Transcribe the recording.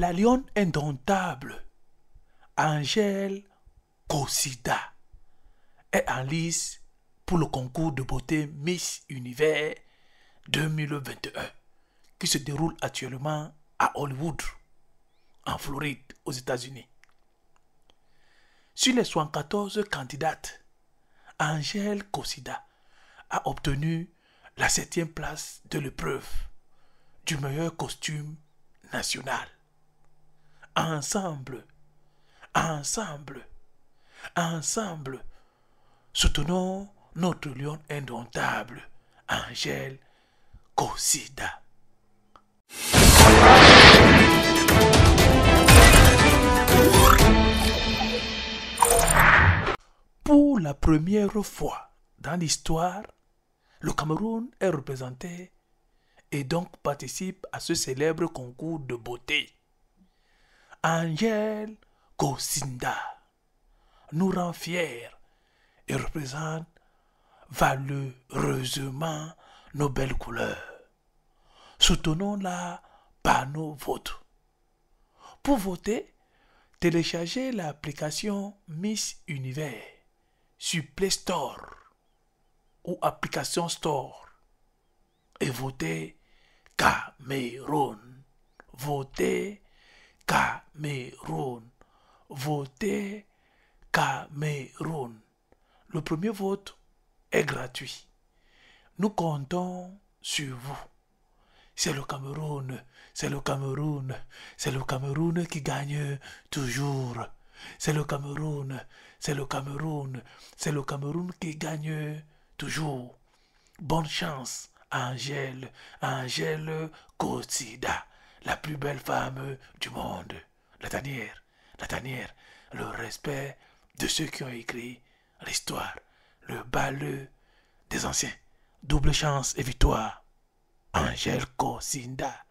la lionne indomptable, Angèle Cosida, est en lice pour le concours de beauté Miss Univers 2021 qui se déroule actuellement à Hollywood, en Floride, aux États-Unis. Sur les 74 candidates, Angèle Cosida a obtenu la septième place de l'épreuve du meilleur costume national ensemble, ensemble, ensemble, soutenons notre lion indomptable, Angèle Cosida. Pour la première fois dans l'histoire, le Cameroun est représenté et donc participe à ce célèbre concours de beauté. Angel Kosinda nous rend fiers et représente valeureusement nos belles couleurs. Soutenons-la par nos votes. Pour voter, téléchargez l'application Miss Univers sur Play Store ou Application Store et votez Cameroun. Votez Cameroun. Cameroun. Votez Cameroun. Le premier vote est gratuit. Nous comptons sur vous. C'est le Cameroun, c'est le Cameroun, c'est le Cameroun qui gagne toujours. C'est le Cameroun, c'est le Cameroun, c'est le Cameroun qui gagne toujours. Bonne chance, Angèle, Angèle Cotida, la plus belle femme du monde la tanière, la tanière, le respect de ceux qui ont écrit l'histoire, le balleux des anciens. Double chance et victoire. Angel Cosinda.